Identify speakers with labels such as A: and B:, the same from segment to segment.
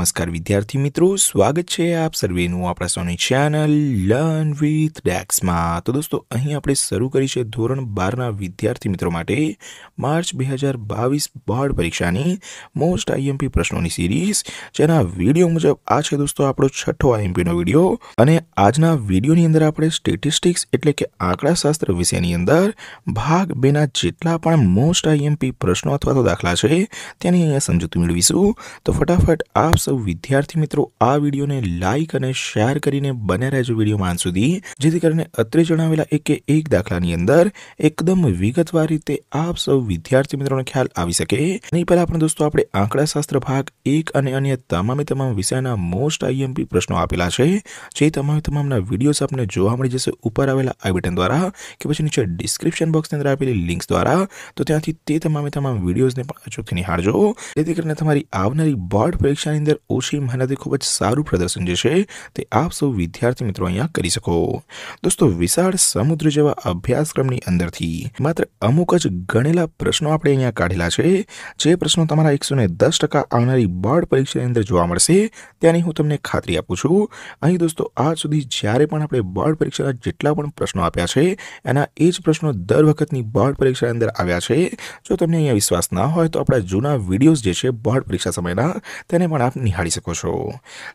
A: નમસ્કાર વિદ્યાર્થી મિત્રો સ્વાગત છે આપ સર્વેનું આપણા સોની ચેનલ લર્ન વિથ ડેક્સમાં તો દોસ્તો અહીં આપણે શરૂ કરી છે ધોરણ બારના વિદ્યાર્થી મિત્રો માટે માર્ચ બે હજાર બાવીસ બોર્ડ પરીક્ષાની મોસ્ટ આઈએમપી પ્રશ્નોની સિરીઝ જેના વિડીયો મુજબ આ છે દોસ્તો આપણો છઠ્ઠો આઈએમપીનો વિડીયો અને આજના વિડીયોની અંદર આપણે સ્ટેટિસ્ટિક્સ એટલે કે આંકડાશાસ્ત્ર વિષયની અંદર ભાગ બેના જેટલા પણ મોસ્ટ આઈએમપી પ્રશ્નો અથવા તો દાખલા છે તેની અહીંયા સમજૂતી મેળવીશું તો ફટાફટ આપ સૌ વિદ્યાર્થી મિત્રો આ વિડીયોને લાઇક અને શેર કરીને બને રહેજો વિડીયોમાં અંત સુધી જેથી કરીને અત્રે જણાવેલા એક કે એક દાખલાની અંદર એકદમ વિગતવાર રીતે આપ સૌ વિદ્યાર્થી મિત્રોનો ખ્યાલ આવી શકે નહીં પહેલાં આપણે દોસ્તો આપણે આંકડાશાસ્ત્ર ભાગ એક અને અન્ય તમામે તમામ વિષયના મોસ્ટ આઈએમપી પ્રશ્નો આપેલા છે જે તમામે તમામના વિડીયોઝ આપને જોવા મળી જશે ઉપર આવેલા આઈ બટન દ્વારા કે પછી નીચે ડિસ્ક્રિપ્શન બોક્સની અંદર આપેલી લિંક્સ દ્વારા તો ત્યાંથી તે તમામે તમામ વિડીયોઝને પણ અચૂકથી નિહાળજો જેથી કરીને તમારી આવનારી બોર્ડ પરીક્ષાની અંદર ઓછી મહેનતે ખૂબ જ સારું પ્રદર્શન જે છે તે આપ સૌ વિદ્યાર્થી મિત્રો અહીંયા કરી શકો દોસ્તો વિશાળ સમુદ્ર જેવા અભ્યાસક્રમની અંદરથી માત્ર અમુક જ ગણેલા પ્રશ્નો આપણે અહીંયા કાઢેલા છે જે પ્રશ્નો તમારા એકસો ને દસ ટકા આવનારી બોર્ડ પરીક્ષાની અંદર જોવા મળશે ત્યાંની હું તમને ખાતરી આપું છું અહીં દોસ્તો આજ સુધી જ્યારે પણ આપણે બોર્ડ પરીક્ષાના જેટલા પણ પ્રશ્નો આપ્યા છે એના એ જ પ્રશ્નો દર વખતની બોર્ડ પરીક્ષાની અંદર આવ્યા છે જો તમને અહીંયા વિશ્વાસ ના હોય તો આપણા જૂના વિડીયોઝ જે છે બોર્ડ પરીક્ષા સમયના તેને પણ આપ નિહાળી શકો છો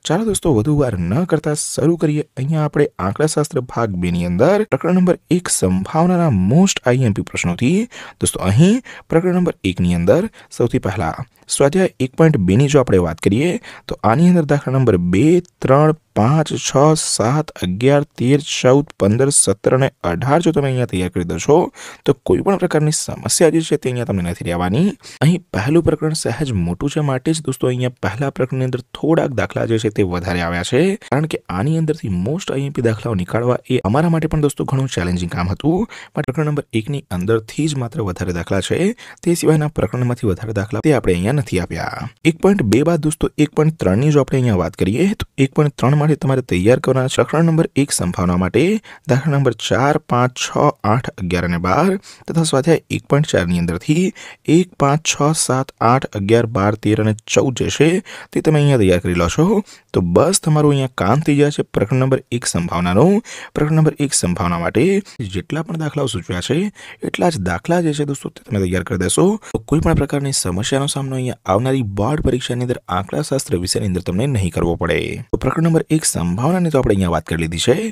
A: ચાલો દોસ્તો વધુ વાર ન કરતા શરૂ કરીએ અહીંયા આપણે આંકડાશાસ્ત્ર ભાગ બેની અંદર પ્રકરણ નંબર એક સંભાવનાના મોસ્ટ આઈએમપી પ્રશ્નોથી દોસ્તો અહીં પ્રકરણ નંબર એકની અંદર સૌથી પહેલા સ્વાધ્યાય એક પોઈન્ટ બેની જો આપણે વાત કરીએ તો આની અંદર દાખલા નંબર બે ત્રણ પાંચ છ સાત અગિયાર તેર ચૌદ પંદર સત્તર અને અઢાર જો તમે અહીંયા તૈયાર કરી દો છો તો કોઈ પણ પ્રકારની સમસ્યા જે છે તે અહીંયા તમને નથી રહેવાની અહીં પહેલું પ્રકરણ સહેજ મોટું છે માટે જ દોસ્તો અહીંયા પહેલા પ્રકરણની અંદર થોડાક દાખલા જે છે તે વધારે આવ્યા છે કારણ કે આની અંદરથી મોસ્ટ આઈએમપી દાખલાઓ નીકાળવા એ અમારા માટે પણ દોસ્તો ઘણું ચેલેન્જિંગ કામ હતું પણ પ્રકરણ નંબર એકની અંદરથી જ માત્ર વધારે દાખલા છે તે સિવાયના પ્રકરણમાંથી વધારે દાખલા તે આપણે અહીંયા નથી આપ્યા એક પોઈન્ટ બે બાદ દોસ્તો એક પોઈન્ટ ત્રણની જો આપણે અહીંયા વાત કરીએ તો એક પોઈન્ટ ત્રણ માટે તમારે તૈયાર કરવાના પ્રકરણ નંબર એક સંભાવના માટે દાખલા નંબર ચાર પાંચ છ આઠ અગિયાર અને બાર તથા સ્વાધ્યાય એક પોઈન્ટ ચારની અંદરથી એક પાંચ છ સાત આઠ અગિયાર બાર તેર અને ચૌદ જે છે તે તમે અહીંયા તૈયાર કરી લો છો તો બસ તમારું અહીંયા કામ થઈ જાય છે પ્રકરણ નંબર એક સંભાવનાનો પ્રકરણ નંબર એક સંભાવના માટે જેટલા પણ દાખલાઓ સૂચવ્યા છે એટલા જ દાખલા જે છે દોસ્તો તે તમે તૈયાર કરી દેશો કોઈ પણ પ્રકારની સમસ્યાનો સામનો અહીંયા આવનારી બાળ પરીક્ષાની અંદર આંકડાશાસ્ત્ર વિષયની અંદર તમને નહીં કરવો પડે તો પ્રકરણ નંબર એક સંભાવનાની તો આપણે અહીંયા વાત કરી લીધી છે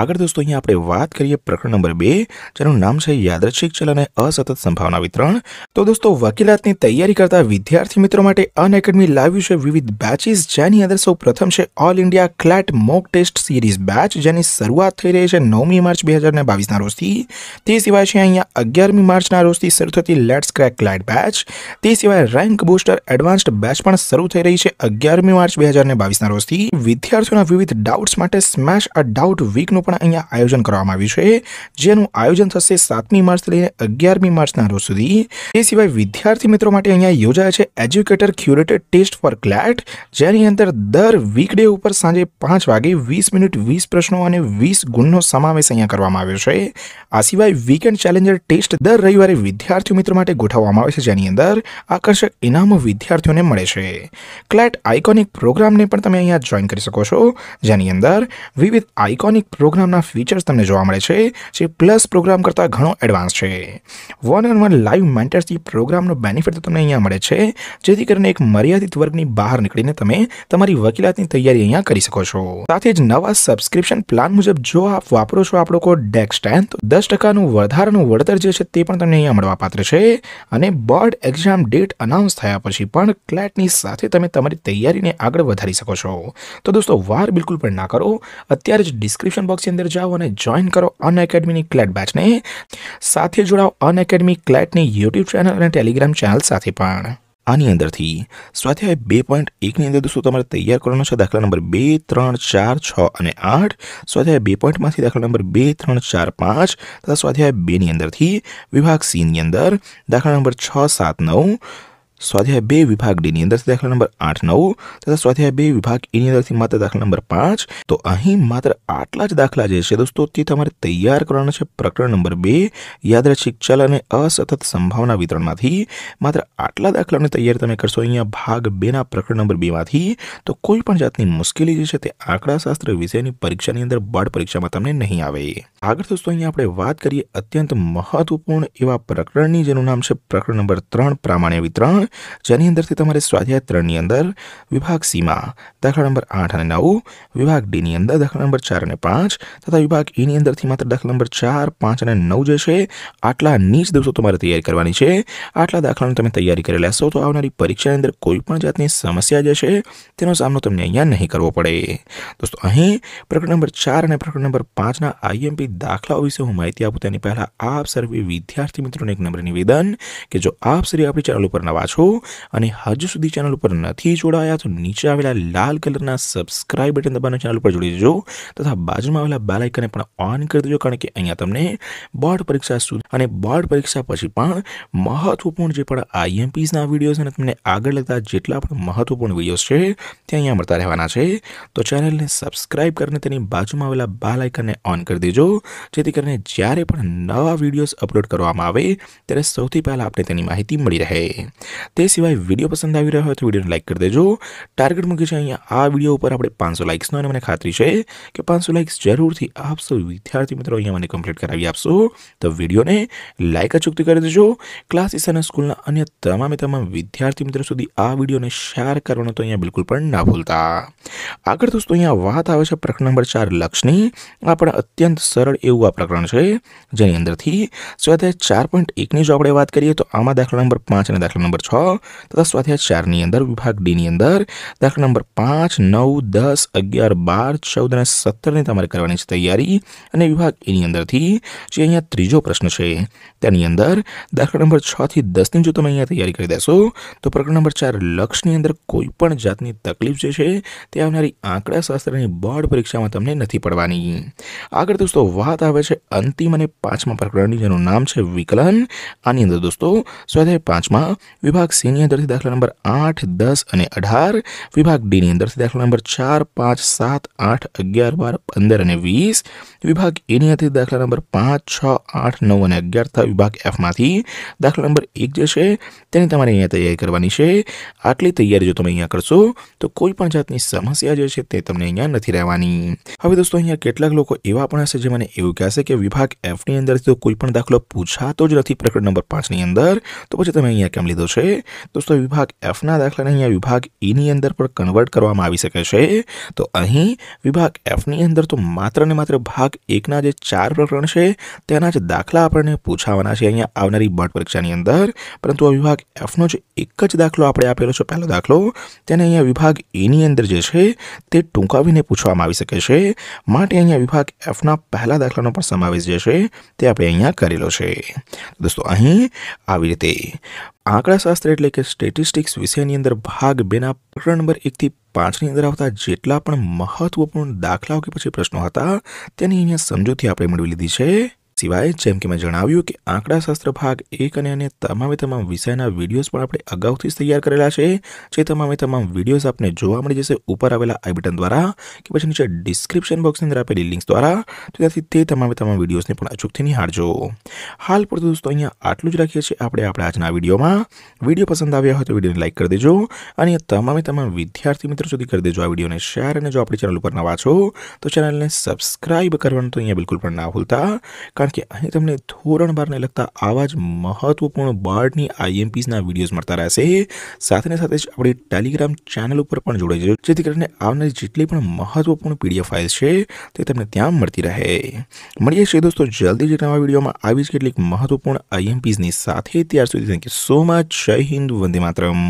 A: આગળ દોસ્તો અહીંયા આપણે વાત કરીએ પ્રકરણ નંબર બે જેનું નામ છે યાદચ્છિક ચલ અને અસતત સંભાવના વિતરણ તો દોસ્તો વકીલાતની તૈયારી કરતા વિદ્યાર્થી મિત્રો માટે અન એકેડમી લાવ્યું છે વિવિધ બેચીસ જેની અંદર સૌ પ્રથમ છે all India CLAT mock test series batch જેની શરૂઆત થઈ રહી છે નવમી માર્ચ બે હજાર ને બાવીસના રોજથી તે સિવાય છે અહીંયા અગિયારમી માર્ચના રોજથી શરૂ થતી લેટ્સ ક્રેક ક્લેટ બેચ તે સિવાય rank boost booster advanced batch પણ શરૂ થઈ રહી છે અગિયારમી માર્ચ બે હજાર બાવીસના રોજથી વિદ્યાર્થીઓના વિવિધ ડાઉટ્સ માટે સ્મેશ અ ડાઉટ વીકનું પણ અહીંયા આયોજન કરવામાં આવ્યું છે જેનું આયોજન થશે સાતમી માર્ચ લઈને અગિયારમી માર્ચના રોજ સુધી એ સિવાય વિદ્યાર્થી મિત્રો માટે અહીંયા યોજાય છે educator curated test for CLAT જેની અંદર દર વીકડે ઉપર સાંજે પાંચ વાગે વીસ મિનિટ વીસ પ્રશ્નો અને વીસ ગુણનો સમાવેશ અહીંયા કરવામાં આવ્યો છે આ સિવાય વીકેન્ડ ચેલેન્જર ટેસ્ટ દર રવિવારે વિદ્યાર્થી મિત્રો માટે ગોઠવવામાં આવે છે જેની અંદર આકર્ષક ઇનામ પ્રોગ્રામ વિદ્યાર્થીઓને મળે છે ક્લેટ આઇકોનિક પ્રોગ્રામને પણ તમે અહીંયા જોઈન કરી શકો છો જેની અંદર વિવિધ આઇકોનિક પ્રોગ્રામના ફીચર્સ તમને જોવા મળે છે જે પ્લસ પ્રોગ્રામ કરતાં ઘણો એડવાન્સ છે વન ઓન વન લાઈવ મેન્ટર્સથી પ્રોગ્રામનો બેનિફિટ તો તમને અહીંયા મળે છે જેથી કરીને એક મર્યાદિત વર્ગની બહાર નીકળીને તમે તમારી વકીલાતની તૈયારી અહીંયા કરી શકો છો સાથે જ નવા સબસ્ક્રિપ્શન પ્લાન મુજબ જો આપ વાપરો છો આપણો કોડ ડેક્સ ટેન તો દસ ટકાનું વધારાનું વળતર જે છે તે પણ તમને અહીંયા મળવા પાત્ર છે અને બોર્ડ એક્ઝામ ડેટ અનાઉન્સ થયા કર્યા પછી પણ ક્લેટની સાથે તમે તમારી તૈયારીને આગળ વધારી શકો છો તો દોસ્તો વાર બિલકુલ પણ ના કરો અત્યારે જ ડિસ્ક્રિપ્શન બોક્સની અંદર જાઓ અને જોઈન કરો અન એકેડમીની ક્લેટ બેચને સાથે જોડાઓ અન એકેડમી ક્લેટની યુટ્યુબ ચેનલ અને ટેલિગ્રામ ચેનલ સાથે પણ આની અંદરથી સ્વાધ્યાય બે પોઈન્ટ એકની અંદર દોસ્તો તમારે તૈયાર કરવાનો છે દાખલા નંબર બે ત્રણ ચાર છ અને આઠ સ્વાધ્યાય બે પોઈન્ટમાંથી દાખલા નંબર બે ત્રણ ચાર પાંચ તથા સ્વાધ્યાય બેની અંદરથી વિભાગ સીની અંદર દાખલા નંબર છ સાત નવ સ્વાધ્યાય બે વિભાગ ડીની અંદરથી દાખલા નંબર આઠ નવ તથા સ્વાધ્યાય બે વિભાગ એની અંદરથી માત્ર દાખલા નંબર પાંચ તો અહીં માત્ર આટલા જ દાખલા જે છે દોસ્તો તે તમારે તૈયાર કરવાના છે પ્રકરણ નંબર બે યાદરચિક ચલ અને અસતત સંભાવના વિતરણમાંથી માત્ર આટલા દાખલાની તૈયારી તમે કરશો અહીંયા ભાગ બેના પ્રકરણ નંબર બેમાંથી તો કોઈ પણ જાતની મુશ્કેલી જે છે તે આંકડાશાસ્ત્ર વિષયની પરીક્ષાની અંદર બોર્ડ પરીક્ષામાં તમને નહીં આવે આગળ દોસ્તો અહીંયા આપણે વાત કરીએ અત્યંત મહત્વપૂર્ણ એવા પ્રકરણની જેનું નામ છે પ્રકરણ નંબર ત્રણ પ્રામાણ્ય વિતરણ જેની અંદરથી તમારે સ્વાધ્યાય ત્રણની અંદર વિભાગ સીમાં દાખલા નંબર આઠ અને નવ વિભાગ ડીની અંદર દાખલા નંબર ચાર અને પાંચ તથા વિભાગ ઈની અંદરથી માત્ર દાખલા નંબર ચાર પાંચ અને નવ જે છે આટલા નીચ દિવસો તમારે તૈયારી કરવાની છે આટલા દાખલાની તમે તૈયારી કરી લેશો તો આવનારી પરીક્ષાની અંદર કોઈ પણ જાતની સમસ્યા જે છે તેનો સામનો તમને અહીંયા નહીં કરવો પડે દોસ્તો અહીં પ્રકરણ નંબર ચાર અને પ્રકરણ નંબર પાંચના આઈએમપી દાખલાઓ વિશે હું માહિતી આપું તેની પહેલાં આપ સર્વે વિદ્યાર્થી મિત્રોને એક નંબર નિવેદન કે જો આપ સર્વે આપણી ચેનલ ઉપર નવા છો છો અને હજુ સુધી ચેનલ ઉપર નથી જોડાયા તો નીચે આવેલા લાલ કલરના સબસ્ક્રાઇબ બટન દબાવીને ચેનલ ઉપર જોડી દેજો તથા બાજુમાં આવેલા બેલ આઇકનને પણ ઓન કરી દેજો કારણ કે અહીંયા તમને બોર્ડ પરીક્ષા સુધી અને બોર્ડ પરીક્ષા પછી પણ મહત્વપૂર્ણ જે પણ આઈએમપીસના વિડીયોઝ અને તમને આગળ લગતા જેટલા પણ મહત્વપૂર્ણ વિડીયોઝ છે તે અહીંયા મળતા રહેવાના છે તો ચેનલને સબસ્ક્રાઇબ કરીને તેની બાજુમાં આવેલા બેલ આઇકનને ઓન કરી દેજો જેથી કરીને જ્યારે પણ નવા વિડીયોઝ અપલોડ કરવામાં આવે ત્યારે સૌથી પહેલાં આપણે તેની માહિતી મળી રહે તેસી વાય વિડિયો પસંદ આવી રહ્યો તો વિડિયોને લાઈક કરી દેજો ટાર્ગેટ મુકે છે અહીંયા આ વિડિયો ઉપર આપણે 500 લાઈક્સ નો અને મને ખાતરી છે કે 500 લાઈક્સ જરૂરથી આપ સૌ વિદ્યાર્થી મિત્રો અહીંયા મને કમ્પલેટ કરાવી આપશો તો વિડિયોને લાઈક આચુકત કરી દેજો ક્લાસ ઇસન સ્કૂલના અન્ય તમામ તમામ વિદ્યાર્થી મિત્રો સુધી આ વિડિયોને શેર કરવાનો તો અહીંયા બિલકુલ પણ ના ભૂલતા આગર દોસ્તો અહીંયા વાત આવે છે પ્રકરણ નંબર 4 લક્ષની આપણ અત્યંત સરળ એવું આ પ્રકરણ છે જેની અંદરથી સ્વાધ્યાય 4.1 ની જોગડે વાત કરીએ તો આમાં દાખલા નંબર 5 ને દાખલા નંબર તથા સ્વાધ્યાય ચારની અંદર વિભાગ ડીની અંદર દાખલા નંબર પાંચ નવ દસ અગિયાર બાર ચૌદ અને સત્તરની તમારે કરવાની છે તૈયારી અને વિભાગ એની અંદરથી જે અહીંયા ત્રીજો પ્રશ્ન છે તેની અંદર દાખલા નંબર છ છથી દસની જો તમે અહીંયા તૈયારી કરી દેશો તો પ્રકરણ નંબર ચાર લક્ષની અંદર કોઈ પણ જાતની તકલીફ જે છે તે આવનારી આંકડા શાસ્ત્રની બોર્ડ પરીક્ષામાં તમને નથી પડવાની આગળ દોસ્તો વાત આવે છે અંતિમ અને પાંચમા પ્રકરણની જેનું નામ છે વિકલન આની અંદર દોસ્તો સ્વાધ્યાય પાંચમાં વિભાગ વિભાગ સીની અંદરથી દાખલા નંબર આઠ દસ અને અઢાર વિભાગ ડીની અંદરથી દાખલા નંબર ચાર પાંચ સાત આઠ અગિયાર બાર પંદર અને વીસ વિભાગ એની અંદરથી દાખલા નંબર પાંચ છ આઠ નવ અને અગિયાર થતા વિભાગ એફમાંથી દાખલા નંબર એક જે છે તેની તમારે અહીંયા તૈયારી કરવાની છે આટલી તૈયારી જો તમે અહીંયા કરશો તો કોઈ પણ જાતની સમસ્યા જે છે તે તમને અહીંયા નથી રહેવાની હવે દોસ્તો અહીંયા કેટલાક લોકો એવા પણ હશે જે મને એવું કહેશે કે વિભાગ એફની અંદરથી તો કોઈ પણ દાખલો પૂછાતો જ નથી પ્રકરણ નંબર પાંચની અંદર તો પછી તમે અહીંયા કેમ લીધો છે દોસ્તો વિભાગ એફના દાખલાને અહીંયા વિભાગ એની e અંદર પર કન્વર્ટ કરવામાં આવી શકે છે તો અહીં વિભાગ એફની અંદર તો માત્ર ને માત્ર ભાગ એકના જે ચાર પ્રકરણ છે તેના જ દાખલા આપણને પૂછાવાના છે અહીંયા આવનારી બોર્ડ પરીક્ષાની અંદર પરંતુ આ વિભાગ એફનો જે એક જ દાખલો આપણે આપેલો છે પહેલો દાખલો તેને અહીંયા વિભાગ એની e અંદર જે છે તે ટૂંકાવીને પૂછવામાં આવી શકે છે માટે અહીંયા વિભાગ એફના પહેલા દાખલાનો પણ સમાવેશ જે છે તે આપણે અહીંયા કરેલો છે દોસ્તો અહીં આવી રીતે આંકડાશાસ્ત્ર એટલે કે સ્ટેટિસ્ટિક્સ વિષયની અંદર ભાગ બેના પ્રકરણ નંબર એકથી પાંચની અંદર આવતા જેટલા પણ મહત્વપૂર્ણ દાખલાઓ કે પછી પ્રશ્નો હતા તેની અહીંયા સમજૂતી આપણે મેળવી લીધી છે સિવાય જેમ કે મેં જણાવ્યું કે આંકડાશાસ્ત્ર ભાગ એક અને અન્ય તમામે તમામ વિષયના વિડીયોઝ પણ આપણે અગાઉથી જ તૈયાર કરેલા છે જે તમામે તમામ વિડીયોઝ આપને જોવા મળી જશે ઉપર આવેલા આઈ બટન દ્વારા કે પછી નીચે ડિસ્ક્રિપ્શન બોક્સની અંદર આપેલી લિંક્સ દ્વારા તો ત્યાંથી તે તમામે તમામ વિડીયોઝને પણ અચૂકથી નિહાળજો હાલ પર દોસ્તો અહીંયા આટલું જ રાખીએ છીએ આપણે આપણા આજના વિડીયોમાં વિડીયો પસંદ આવ્યા હોય તો વિડીયોને લાઇક કરી દેજો અને તમામે તમામ વિદ્યાર્થી મિત્રો સુધી કરી દેજો આ વિડીયોને શેર અને જો આપણી ચેનલ ઉપર નવા છો તો ચેનલને સબસ્ક્રાઇબ કરવાનું તો અહીંયા બિલકુલ પણ ના ભૂલતા કારણ કારણ કે અહીં તમને ધોરણ બારને લગતા આવા જ મહત્વપૂર્ણ બાર્ડની આઈએમપીસના વિડીયોઝ મળતા રહેશે સાથે સાથે જ આપણી ટેલિગ્રામ ચેનલ ઉપર પણ જોડાઈ જજો જેથી કરીને આવનારી જેટલી પણ મહત્વપૂર્ણ પીડીએફ ફાઇલ છે તે તમને ત્યાં મળતી રહે મળીએ છીએ દોસ્તો જલ્દી જ નવા વિડીયોમાં આવી જ કેટલીક મહત્વપૂર્ણ આઈએમપીસની સાથે ત્યાર સુધી થેન્ક યુ સો મચ જય હિન્દ વંદે માતરમ